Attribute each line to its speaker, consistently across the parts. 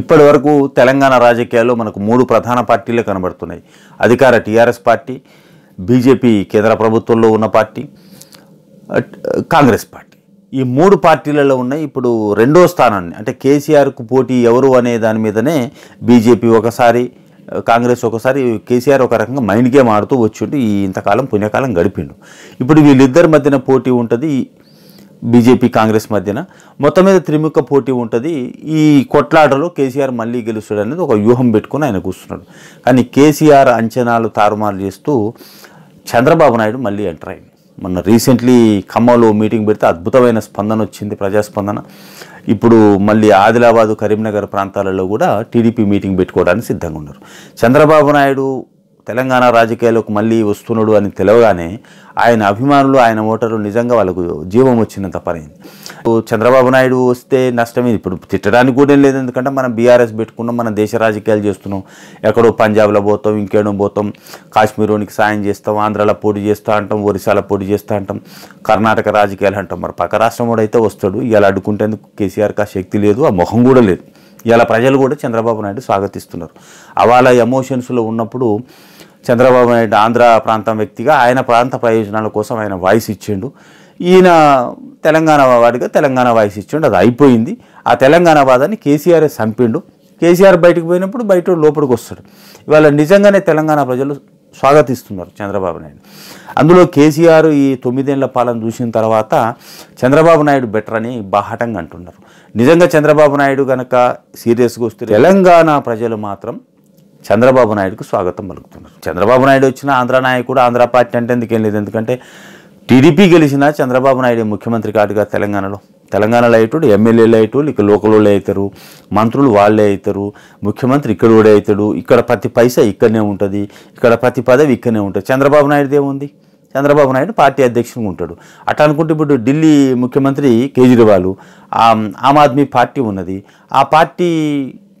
Speaker 1: ఇప్పటి వరకు తెలంగాణ రాజకీయాల్లో మనకు మూడు ప్రధాన పార్టీలే కనబడుతున్నాయి అధికార టీఆర్ఎస్ పార్టీ బీజేపీ కేంద్ర ప్రభుత్వంలో ఉన్న పార్టీ కాంగ్రెస్ పార్టీ ఈ మూడు పార్టీలలో ఉన్నాయి ఇప్పుడు రెండో స్థానాన్ని అంటే కేసీఆర్కు పోటీ ఎవరు అనే దాని మీదనే బీజేపీ ఒకసారి కాంగ్రెస్ ఒకసారి కేసీఆర్ ఒక రకంగా మైండ్ గేమ్ ఆడుతూ వచ్చిండు ఈ ఇంతకాలం పుణ్యకాలం గడిపిండు ఇప్పుడు వీళ్ళిద్దరి మధ్యన పోటీ ఉంటుంది బీజేపీ కాంగ్రెస్ మధ్యన మొత్తం మీద త్రిముఖ పోటీ ఉంటుంది ఈ కొట్లాటలో కేసీఆర్ మళ్ళీ గెలుస్తాడు అనేది ఒక వ్యూహం పెట్టుకుని ఆయన కూర్చున్నాడు కానీ కేసీఆర్ అంచనాలు తారుమారు చేస్తూ చంద్రబాబు నాయుడు మళ్ళీ ఎంటర్ అయింది మొన్న రీసెంట్లీ ఖమ్మంలో మీటింగ్ పెడితే అద్భుతమైన స్పందన వచ్చింది ప్రజాస్పందన ఇప్పుడు మళ్ళీ ఆదిలాబాదు కరీంనగర్ ప్రాంతాలలో కూడా టీడీపీ మీటింగ్ పెట్టుకోవడానికి సిద్ధంగా ఉన్నారు చంద్రబాబు నాయుడు తెలంగాణ రాజకీయాలకు మళ్ళీ వస్తున్నాడు అని తెలవగానే ఆయన అభిమానులు ఆయన ఓటర్లు నిజంగా వాళ్ళకు జీవం వచ్చినంత పనైంది చంద్రబాబు నాయుడు వస్తే నష్టమే ఇప్పుడు తిట్టడానికి కూడా లేదు ఎందుకంటే మనం బీఆర్ఎస్ పెట్టుకున్నాం మనం దేశ రాజకీయాలు చేస్తున్నాం ఎక్కడో పంజాబ్లో పోతాం ఇంకేడో పోతాం కాశ్మీరోనికి సాయం చేస్తాం ఆంధ్రాలో పోటీ చేస్తూ అంటాం ఒరిస్సాలో పోటీ చేస్తూ అంటాం కర్ణాటక రాజకీయాలు అంటాం మరి పక్క రాష్ట్రం కూడా అయితే వస్తాడు ఇలా అడ్డుకుంటేందుకు కేసీఆర్కి ఆ శక్తి లేదు ఆ ముఖం కూడా లేదు ఇలా ప్రజలు కూడా చంద్రబాబు నాయుడు స్వాగతిస్తున్నారు అవాళ ఎమోషన్స్లో ఉన్నప్పుడు చంద్రబాబు నాయుడు ఆంధ్ర ప్రాంతం వ్యక్తిగా ఆయన ప్రాంత ప్రయోజనాల కోసం ఆయన వాయిస్ ఇచ్చిండు ఈయన తెలంగాణ వాడిగా తెలంగాణ వాయిస్ ఇచ్చిండు అది అయిపోయింది ఆ తెలంగాణ వాదాన్ని కేసీఆర్ చంపిండు కేసీఆర్ బయటకు పోయినప్పుడు బయట లోపలికి వస్తాడు ఇవాళ నిజంగానే తెలంగాణ ప్రజలు స్వాగతిస్తున్నారు చంద్రబాబు నాయుడు అందులో కేసీఆర్ ఈ తొమ్మిదేళ్ల పాలన చూసిన తర్వాత చంద్రబాబు నాయుడు బెటర్ అని బాహటంగా అంటున్నారు నిజంగా చంద్రబాబు నాయుడు కనుక సీరియస్గా వస్తే తెలంగాణ ప్రజలు మాత్రం చంద్రబాబు నాయుడుకు స్వాగతం పలుకుతున్నారు చంద్రబాబు నాయుడు వచ్చిన ఆంధ్ర నాయకుడు ఆంధ్ర పార్టీ అంటే ఎందుకేం లేదు ఎందుకంటే టీడీపీ గెలిచినా చంద్రబాబు నాయుడు ముఖ్యమంత్రి కాదుగా తెలంగాణలో తెలంగాణలో అయ్యేటోడు ఎమ్మెల్యేలు అయ్యేటోళ్ళు ఇక్కడ లోకల్ వాళ్ళు అవుతారు మంత్రులు వాళ్ళే అవుతారు ముఖ్యమంత్రి ఇక్కడ కూడా అవుతాడు ఇక్కడ ప్రతి పైసా ఇక్కడనే ఉంటుంది ఇక్కడ ప్రతి పదవి ఇక్కడనే ఉంటుంది చంద్రబాబు నాయుడుదే ఉంది చంద్రబాబు నాయుడు పార్టీ అధ్యక్షుడు ఉంటాడు అట్లా అనుకుంటే ఇప్పుడు ఢిల్లీ ముఖ్యమంత్రి కేజ్రీవాల్ ఆమ్ ఆద్మీ పార్టీ ఉన్నది ఆ పార్టీ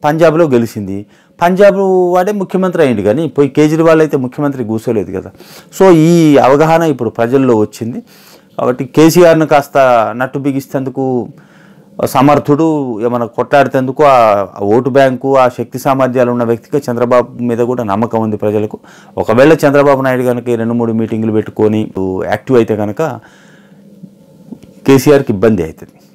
Speaker 1: పంజాబ్లో గెలిచింది పంజాబ్ వాడే ముఖ్యమంత్రి అయ్యింది కానీ పోయి కేజ్రీవాల్ అయితే ముఖ్యమంత్రి కూర్చోలేదు కదా సో ఈ అవగాహన ఇప్పుడు ప్రజల్లో వచ్చింది కాబట్టి కేసీఆర్ను కాస్త నట్టు బిగిస్తేందుకు సమర్థుడు ఏమైనా కొట్లాడితేందుకు ఆ ఓటు బ్యాంకు ఆ శక్తి సామర్థ్యాలు ఉన్న వ్యక్తికి చంద్రబాబు మీద కూడా నమ్మకం ఉంది ప్రజలకు ఒకవేళ చంద్రబాబు నాయుడు కనుక రెండు మూడు మీటింగులు పెట్టుకొని యాక్టివ్ అయితే కనుక కేసీఆర్కి ఇబ్బంది అవుతుంది